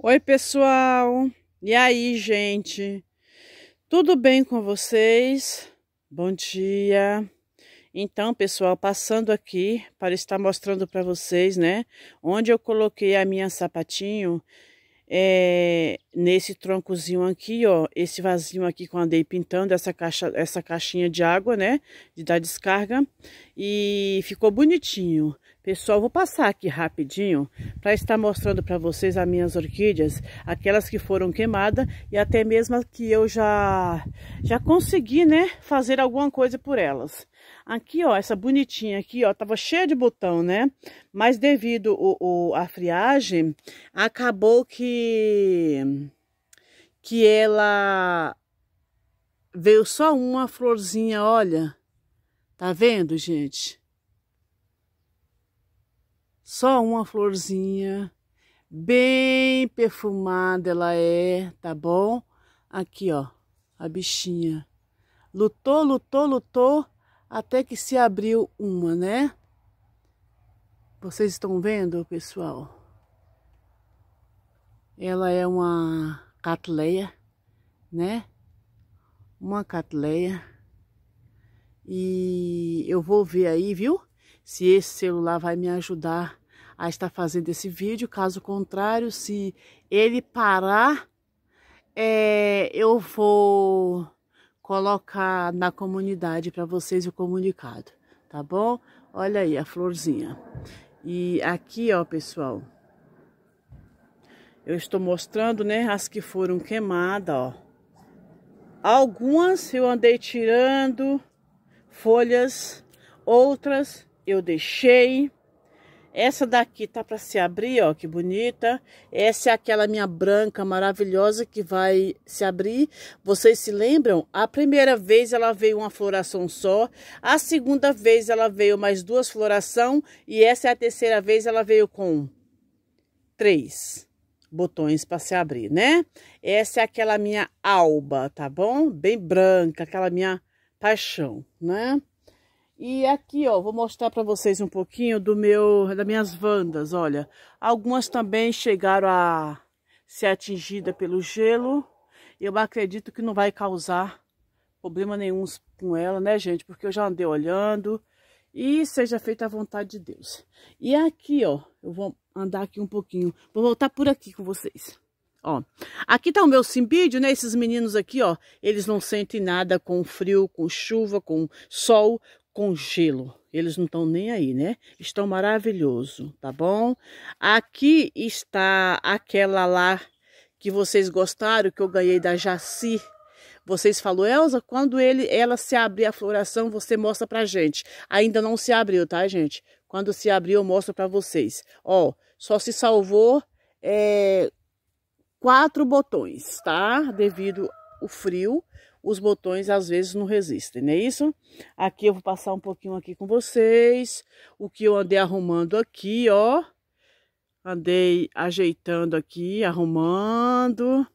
Oi, pessoal! E aí, gente? Tudo bem com vocês? Bom dia! Então, pessoal, passando aqui para estar mostrando para vocês, né? Onde eu coloquei a minha sapatinho, é, nesse troncozinho aqui, ó. Esse vasinho aqui que eu andei pintando, essa, caixa, essa caixinha de água, né? De dar descarga. E ficou bonitinho. Pessoal, vou passar aqui rapidinho para estar mostrando para vocês as minhas orquídeas, aquelas que foram queimadas e até mesmo as que eu já, já consegui, né, fazer alguma coisa por elas. Aqui, ó, essa bonitinha aqui, ó, tava cheia de botão, né? Mas devido o, o, a friagem, acabou que, que ela veio só uma florzinha, olha. Tá vendo, gente? Só uma florzinha, bem perfumada ela é, tá bom? Aqui, ó, a bichinha. Lutou, lutou, lutou, até que se abriu uma, né? Vocês estão vendo, pessoal? Ela é uma catleia, né? Uma catleia. E eu vou ver aí, viu? se esse celular vai me ajudar a estar fazendo esse vídeo. Caso contrário, se ele parar, é, eu vou colocar na comunidade para vocês o comunicado, tá bom? Olha aí a florzinha. E aqui, ó, pessoal, eu estou mostrando, né, as que foram queimadas, ó. Algumas eu andei tirando folhas, outras eu deixei. Essa daqui tá para se abrir, ó, que bonita. Essa é aquela minha branca maravilhosa que vai se abrir. Vocês se lembram? A primeira vez ela veio uma floração só, a segunda vez ela veio mais duas floração e essa é a terceira vez ela veio com três botões para se abrir, né? Essa é aquela minha alba, tá bom? Bem branca, aquela minha paixão, né? E aqui, ó, vou mostrar para vocês um pouquinho do meu, das minhas vandas, olha. Algumas também chegaram a ser atingida pelo gelo. Eu acredito que não vai causar problema nenhum com ela, né, gente? Porque eu já andei olhando. E seja feita a vontade de Deus. E aqui, ó, eu vou andar aqui um pouquinho. Vou voltar por aqui com vocês. Ó, aqui tá o meu simbídeo, né? Esses meninos aqui, ó, eles não sentem nada com frio, com chuva, com sol com gelo. Eles não estão nem aí, né? Estão maravilhoso, tá bom? Aqui está aquela lá que vocês gostaram, que eu ganhei da Jaci. Vocês falou, Elza, quando ele, ela se abrir a floração, você mostra pra gente. Ainda não se abriu, tá, gente? Quando se abriu, eu mostro pra vocês. Ó, só se salvou é, quatro botões, tá? Devido o frio, os botões às vezes não resistem, não é isso? Aqui eu vou passar um pouquinho aqui com vocês, o que eu andei arrumando aqui, ó. Andei ajeitando aqui, arrumando.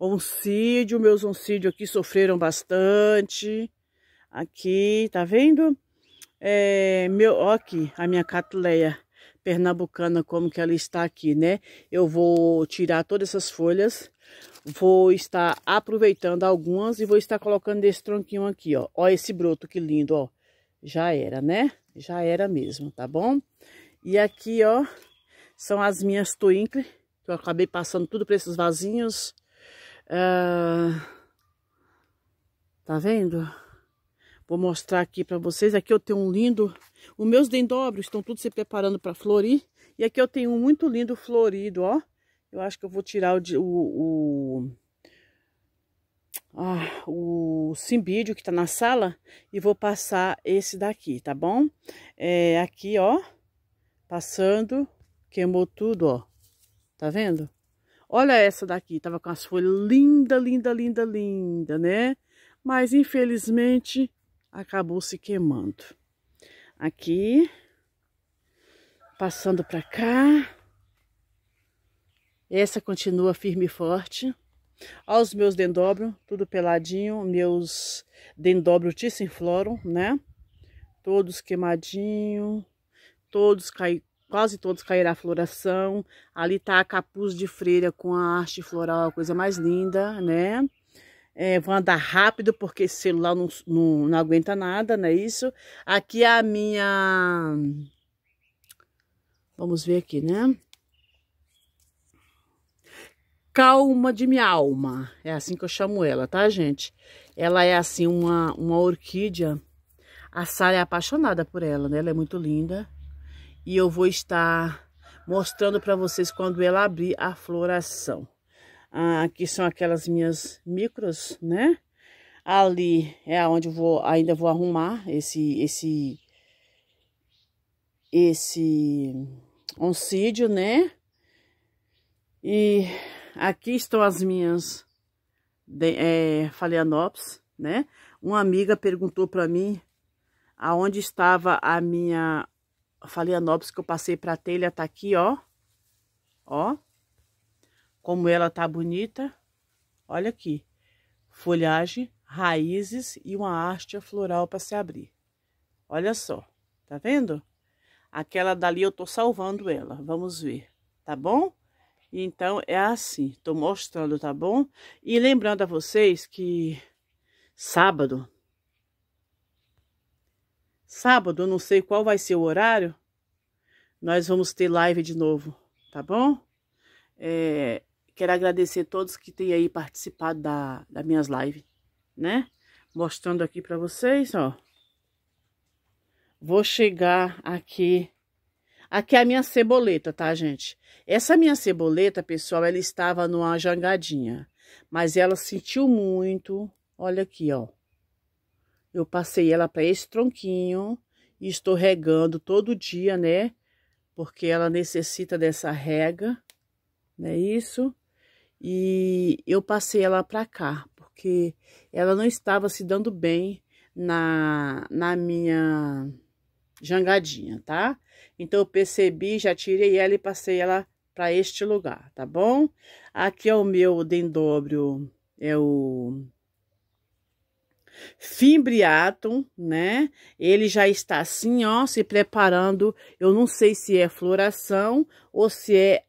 Oncídio, meus oncídios aqui sofreram bastante. Aqui, tá vendo? É, meu, ó aqui, a minha catleia pernambucana, como que ela está aqui, né? Eu vou tirar todas essas folhas vou estar aproveitando algumas e vou estar colocando esse tronquinho aqui, ó. Ó esse broto, que lindo, ó. Já era, né? Já era mesmo, tá bom? E aqui, ó, são as minhas twinkle, que eu acabei passando tudo para esses vasinhos. Ah, tá vendo? Vou mostrar aqui para vocês. Aqui eu tenho um lindo... Os meus dendobros estão tudo se preparando para florir. E aqui eu tenho um muito lindo florido, ó. Eu acho que eu vou tirar o, o, o, ah, o simbídeo que tá na sala e vou passar esse daqui, tá bom? É, aqui, ó, passando, queimou tudo, ó. Tá vendo? Olha essa daqui, tava com as folhas linda, linda, linda, linda, né? Mas, infelizmente, acabou se queimando. Aqui, passando pra cá. Essa continua firme e forte. Olha os meus dendobro, tudo peladinho, meus dendobro tissinflorum, né? Todos queimadinho, todos cai, quase todos caíram a floração. Ali tá a capuz de freira com a arte floral, a coisa mais linda, né? É, vou andar rápido porque esse celular não, não, não aguenta nada, não é isso? Aqui é a minha... Vamos ver aqui, né? calma de minha alma. É assim que eu chamo ela, tá, gente? Ela é, assim, uma, uma orquídea. A Sara é apaixonada por ela, né? Ela é muito linda. E eu vou estar mostrando para vocês quando ela abrir a floração. Ah, aqui são aquelas minhas micros, né? Ali é onde eu vou, ainda vou arrumar esse, esse, esse oncídio, né? E aqui estão as minhas de, é, né? Uma amiga perguntou para mim aonde estava a minha faleanops que eu passei para telha, tá aqui, ó. Ó. Como ela tá bonita. Olha aqui. Folhagem, raízes e uma haste floral para se abrir. Olha só, tá vendo? Aquela dali eu tô salvando ela, vamos ver, tá bom? Então, é assim, tô mostrando, tá bom? E lembrando a vocês que sábado, sábado, não sei qual vai ser o horário, nós vamos ter live de novo, tá bom? É, quero agradecer a todos que têm aí participado da, das minhas lives, né? Mostrando aqui pra vocês, ó. Vou chegar aqui Aqui é a minha ceboleta, tá, gente? Essa minha ceboleta, pessoal, ela estava numa jangadinha. Mas ela sentiu muito. Olha aqui, ó. Eu passei ela para esse tronquinho e estou regando todo dia, né? Porque ela necessita dessa rega, não é isso? E eu passei ela para cá, porque ela não estava se dando bem na, na minha jangadinha, tá? Então, eu percebi, já tirei ela e passei ela para este lugar, tá bom? Aqui é o meu dendóbrio, é o fimbriatum, né? Ele já está assim, ó, se preparando. Eu não sei se é floração ou se é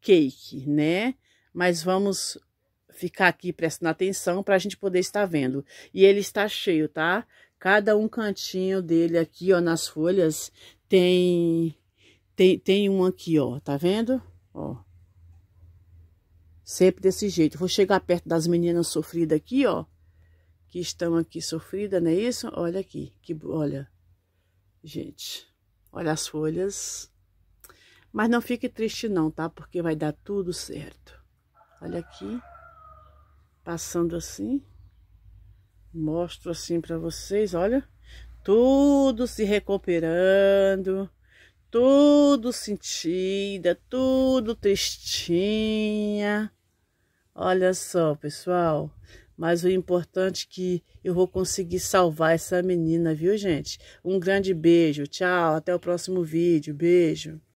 cake, né? Mas vamos ficar aqui prestando atenção para a gente poder estar vendo. E ele está cheio, tá? Cada um cantinho dele aqui, ó, nas folhas, tem, tem, tem um aqui, ó, tá vendo? Ó. Sempre desse jeito. Vou chegar perto das meninas sofridas aqui, ó. Que estão aqui sofridas, não é isso? Olha aqui, que, olha. Gente, olha as folhas. Mas não fique triste não, tá? Porque vai dar tudo certo. Olha aqui. Passando assim. Mostro assim para vocês, olha. Tudo se recuperando, tudo sentida, tudo tristinha. Olha só, pessoal. Mas o importante é que eu vou conseguir salvar essa menina, viu, gente? Um grande beijo. Tchau. Até o próximo vídeo. Beijo.